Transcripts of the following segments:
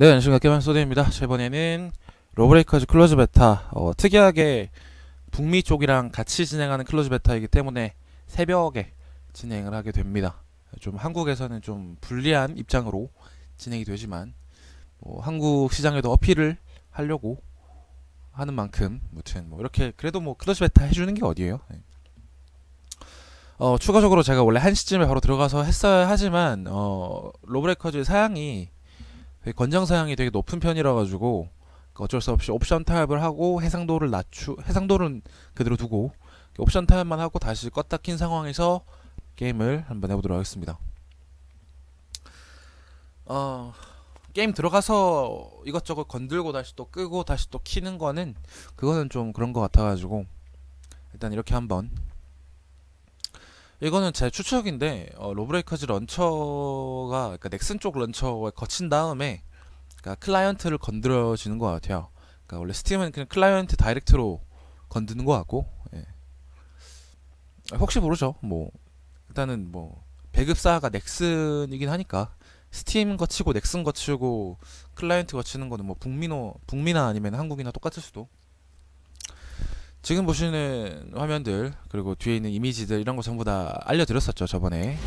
네, 안녕하십니까. 게만 소드입니다. 이번에는 로브레이커즈 클로즈 베타 어, 특이하게 북미 쪽이랑 같이 진행하는 클로즈 베타이기 때문에 새벽에 진행을 하게 됩니다. 좀 한국에서는 좀 불리한 입장으로 진행이 되지만 뭐 한국 시장에도 어필을 하려고 하는 만큼 무튼 뭐 이렇게 그래도 뭐 클로즈 베타 해주는 게 어디예요? 네. 어, 추가적으로 제가 원래 1시쯤에 바로 들어가서 했어야 하지만 어, 로브레이커즈의 사양이 권장 사양이 되게 높은 편이라 가지고 어쩔 수 없이 옵션 타협을 하고 해상도를 낮추 해상도는 그대로 두고 옵션 타협만 하고 다시 껐다 킨 상황에서 게임을 한번 해보도록 하겠습니다. 어, 게임 들어가서 이것저것 건들고 다시 또 끄고 다시 또 키는 거는 그거는 좀 그런 것 같아가지고 일단 이렇게 한번 이거는 제 추측인데 어, 로브레이커즈 런처가 그러니까 넥슨 쪽 런처에 거친 다음에 그러니까 클라이언트를 건드려지는 것 같아요. 그러니까 원래 스팀은 그냥 클라이언트 다이렉트로 건드는 것 같고 예. 아, 혹시 모르죠. 뭐 일단은 뭐 배급사가 넥슨이긴 하니까 스팀 거치고 넥슨 거치고 클라이언트 거치는 거는 뭐 북미노 북미나 아니면 한국이나 똑같을 수도 지금 보시는 화면들 그리고 뒤에 있는 이미지들 이런 거 전부 다 알려드렸었죠 저번에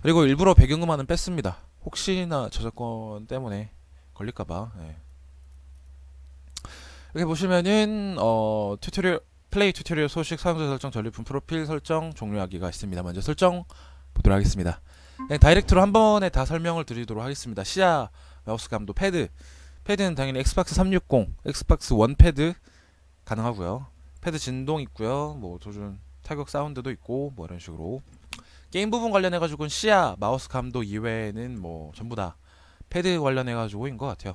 그리고 일부러 배경음악은 뺐습니다 혹시나 저작권 때문에 걸릴까봐 네. 이렇게 보시면은 어, 튜토리얼 플레이 튜토리얼 소식 사용자 설정 전리품 프로필 설정 종료하기가 있습니다 먼저 설정 보도록 하겠습니다 네, 다이렉트로 한 번에 다 설명을 드리도록 하겠습니다 시야 마우스 감도 패드 패드는 당연히 엑스박스 360 엑스박스 1 패드 가능하고요. 패드 진동 있고요. 뭐 조준 타격 사운드도 있고 뭐 이런 식으로 게임 부분 관련해 가지고는 시야, 마우스 감도 이외에는 뭐 전부 다 패드 관련해 가지고인 것 같아요.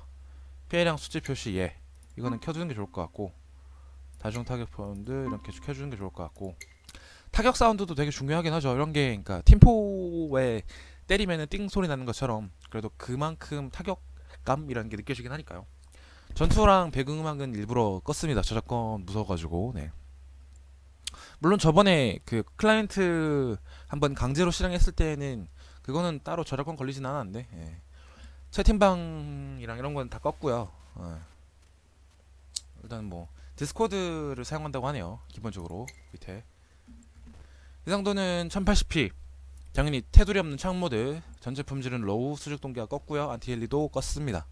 피해량 수치 표시 예. 이거는 켜주는 게 좋을 것 같고 다중 타격 파운드 이렇게 켜주는 게 좋을 것 같고 타격 사운드도 되게 중요하긴 하죠. 이런 게 그러니까 팀포에 때리면은 띵 소리 나는 것처럼 그래도 그만큼 타격감이라는 게 느껴지긴 하니까요. 전투랑 배경음악은 일부러 껐습니다. 저작권 무서워가지고 네. 물론 저번에 그 클라이언트 한번 강제로 실행했을 때는 그거는 따로 저작권 걸리진 않았는데 예. 채팅방이랑 이런 건 다 껐고요. 예. 일단 뭐 디스코드를 사용한다고 하네요. 기본적으로 밑에 해상도는 1080p 당연히 테두리 없는 창모드 전체 품질은 로우 수직 동기가 껐고요. 안티헬리도 껐습니다.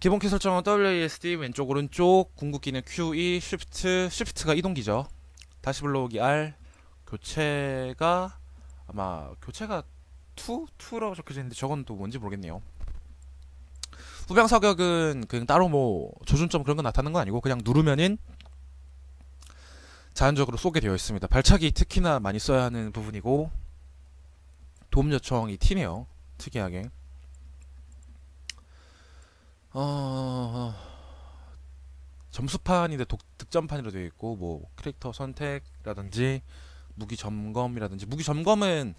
기본키 설정은 WASD 왼쪽 오른쪽 궁극기는 QE 쉬프트 쉬프트가 이동기죠 다시 불러오기 R 교체가 아마 교체가 2? 2라고 적혀져 있는데 저건 또 뭔지 모르겠네요 후방 사격은 그냥 따로 뭐 조준점 그런 거 나타나는 건 아니고 그냥 누르면은 자연적으로 쏘게 되어 있습니다 발차기 특히나 많이 써야 하는 부분이고 도움 요청이 튀네요 특이하게 어, 어, 어, 점수판인데 독, 득점판으로 되어 있고 뭐 캐릭터 선택이라든지 무기 점검이라든지 무기 점검은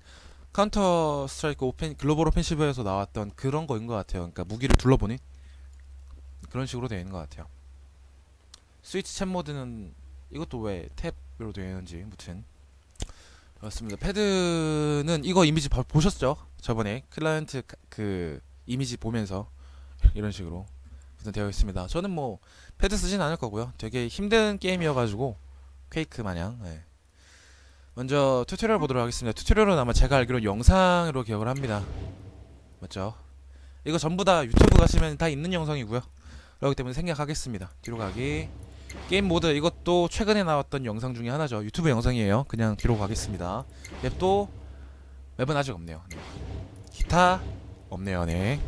카운터 스트라이크 오펜 글로벌 오펜시브에서 나왔던 그런 거인 것 같아요. 그러니까 무기를 둘러보니 그런 식으로 되어 있는 것 같아요. 스위치 챗 모드는 이것도 왜 탭으로 되어 있는지 무튼 그렇습니다. 패드는 이거 이미지 보셨죠? 저번에 클라이언트 그 이미지 보면서 이런 식으로 되어 있습니다. 저는 뭐 패드 쓰진 않을 거고요. 되게 힘든 게임이어가지고 퀘이크 마냥 네. 먼저 튜토리얼 보도록 하겠습니다. 튜토리얼은 아마 제가 알기로 영상으로 기억을 합니다. 맞죠? 이거 전부 다 유튜브 가시면 다 있는 영상이고요. 그렇기 때문에 생략하겠습니다. 뒤로 가기 게임 모드 이것도 최근에 나왔던 영상 중에 하나죠. 유튜브 영상이에요. 그냥 뒤로 가겠습니다. 맵도 맵은 아직 없네요. 네. 기타 없네요. 네.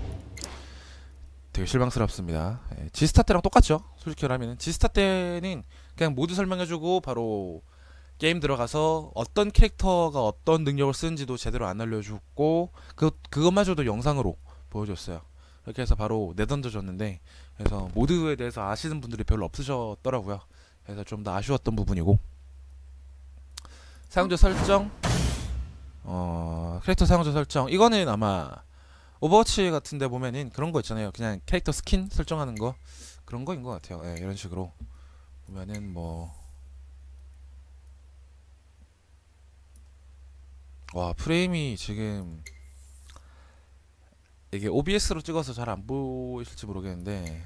되게 실망스럽습니다. 예, 지스타 때랑 똑같죠. 솔직히 말하면 지스타 때는 그냥 모두 설명해주고 바로 게임 들어가서 어떤 캐릭터가 어떤 능력을 쓰는지도 제대로 안 알려주고 그 그것마저도 영상으로 보여줬어요. 이렇게 해서 바로 내던져줬는데 그래서 모드에 대해서 아시는 분들이 별로 없으셨더라고요. 그래서 좀 더 아쉬웠던 부분이고 사용자 설정 어, 캐릭터 사용자 설정 이거는 아마 오버워치 같은데 보면은 그런 거 있잖아요. 그냥 캐릭터 스킨 설정하는 거 그런 거인 것 같아요. 예, 이런 식으로 보면은 뭐 와, 프레임이 지금 이게 OBS로 찍어서 잘 안 보이실지 모르겠는데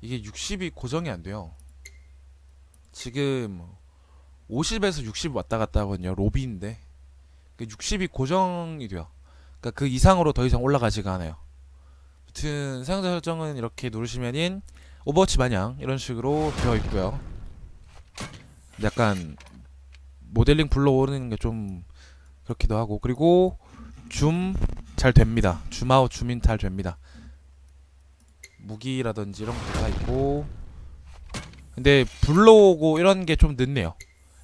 이게 60이 고정이 안 돼요. 지금 50에서 60 왔다 갔다 하거든요. 로비인데. 60이 그러니까 고정이 돼요. 그러니까 그 이상으로 더 이상 올라가지가 않아요. 아무튼 사용자 설정은 이렇게 누르시면은 오버워치 마냥 이런 식으로 되어 있고요. 약간 모델링 불러오르는 게 좀 그렇기도 하고 그리고 줌 잘 됩니다. 줌아웃 줌인 잘 됩니다. 무기라든지 이런 것도 다 있고 근데 불러오고 이런 게 좀 늦네요.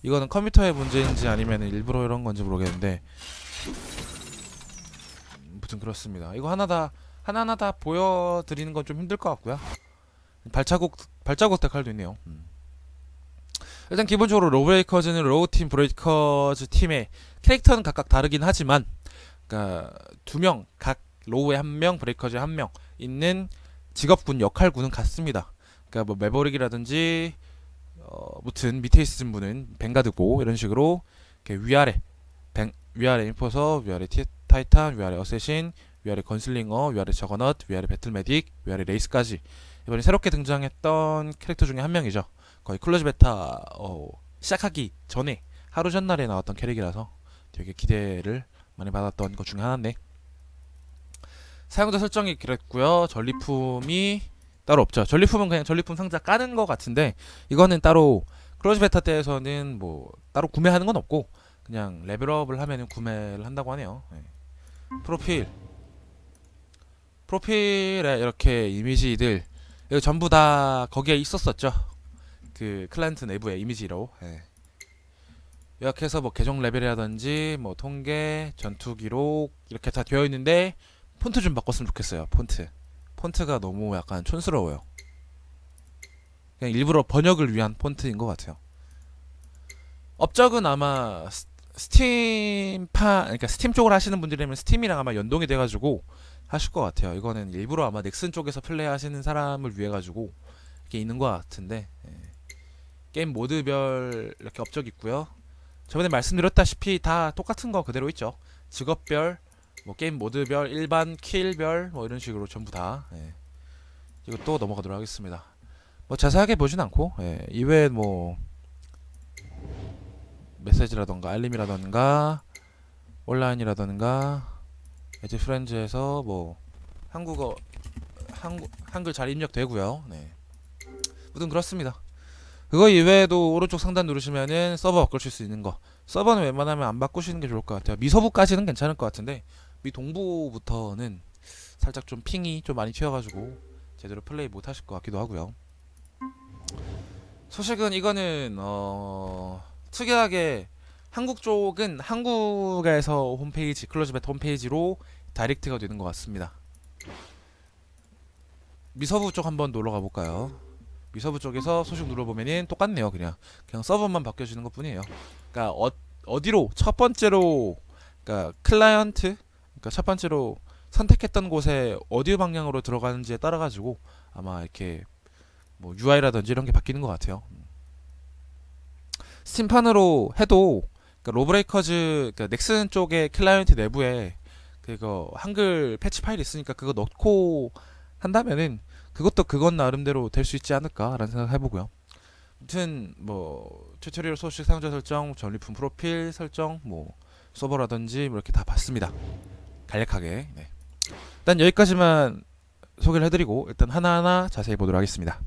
이거는 컴퓨터의 문제인지 아니면 일부러 이런 건지 모르겠는데 무튼 그렇습니다 이거 하나 다 하나하나 다 보여드리는 건 좀 힘들 것 같고요 발자국 발자국 데칼도 있네요 음. 일단 기본적으로 로브레이커즈는 로우팀 브레이커즈 팀의 캐릭터는 각각 다르긴 하지만 그니까 두 명 각 로우에 한명 브레이커즈에 한 명 있는 직업군 역할군은 같습니다 그니까 뭐 매버릭이라든지 어, 무튼 밑에 있으신 분은 뱅가드고 이런 식으로 위아래 뱅, 위아래 인포서, 위아래 티, 타이탄, 위아래 어쌔신, 위아래 건슬링어, 위아래 저거넛, 위아래 배틀메딕, 위아래 레이스까지 이번에 새롭게 등장했던 캐릭터 중에 한 명이죠. 거의 클로즈 베타 어, 시작하기 전에 하루 전날에 나왔던 캐릭이라서 되게 기대를 많이 받았던 것 중에 하나인데 사용자 설정이 그랬고요. 전리품이 따로 없죠. 전리품은 그냥 전리품 상자 까는 것 같은데 이거는 따로 크로즈 베타 때에서는 뭐 따로 구매하는 건 없고 그냥 레벨업을 하면은 구매를 한다고 하네요. 네. 프로필 프로필에 이렇게 이미지들 이거 전부 다 거기에 있었었죠. 그 클라이언트 내부의 이미지로 네. 요약해서 뭐 계정 레벨이라든지 뭐 통계 전투 기록 이렇게 다 되어 있는데 폰트 좀 바꿨으면 좋겠어요. 폰트. 폰트가 너무 약간 촌스러워요. 그냥 일부러 번역을 위한 폰트인 것 같아요. 업적은 아마 스팀파 그러니까 스팀 쪽을 하시는 분들이면 스팀이랑 아마 연동이 돼가지고 하실 것 같아요. 이거는 일부러 아마 넥슨 쪽에서 플레이하시는 사람을 위해 가지고 이렇게 있는 것 같은데 예. 게임 모드별 이렇게 업적 있고요. 저번에 말씀드렸다시피 다 똑같은 거 그대로 있죠. 직업별 뭐 게임 모드별, 일반 킬별 뭐 이런 식으로 전부 다 예. 이것도 넘어가도록 하겠습니다. 뭐 자세하게 보진 않고 예. 이외에 뭐 메시지라던가 알림이라던가 온라인이라던가 에지 프렌즈에서 뭐 한국어 한국, 한글 잘 입력되고요. 네. 무튼 그렇습니다. 그거 이외에도 오른쪽 상단 누르시면은 서버 바꿀 수 있는 거 서버는 웬만하면 안 바꾸시는 게 좋을 것 같아요 미서부까지는 괜찮을 것 같은데 위 동부부터는 살짝 좀 핑이 좀 많이 튀어가지고 제대로 플레이 못하실 것 같기도 하고요. 소식은 이거는 어... 특이하게 한국 쪽은 한국에서 홈페이지 클로즈벳 홈페이지로 다이렉트가 되는 것 같습니다. 미서부 쪽 한번 놀러 가볼까요? 미서부 쪽에서 소식 눌러보면은 똑같네요 그냥 그냥 서버만 바뀌어지는 것 뿐이에요 그니까 어, 어디로 첫 번째로 그니까 클라이언트 그러니까 첫 번째로 선택했던 곳에 어디 방향으로 들어가는지에 따라 가지고 아마 이렇게 뭐 UI라든지 이런 게 바뀌는 것 같아요. 스팀판으로 음. 해도 그러니까 로브레이커즈 그러니까 넥슨 쪽의 클라이언트 내부에 그거 한글 패치 파일 있으니까 그거 넣고 한다면은 그것도 그건 나름대로 될 수 있지 않을까라는 생각 을 해보고요. 아무튼 뭐 튜토리얼 소식 사용자 설정, 전리품 프로필 설정, 뭐 서버라든지 뭐 이렇게 다 봤습니다. 간략하게 네. 일단 여기까지만 소개를 해드리고 일단 하나하나 자세히 보도록 하겠습니다.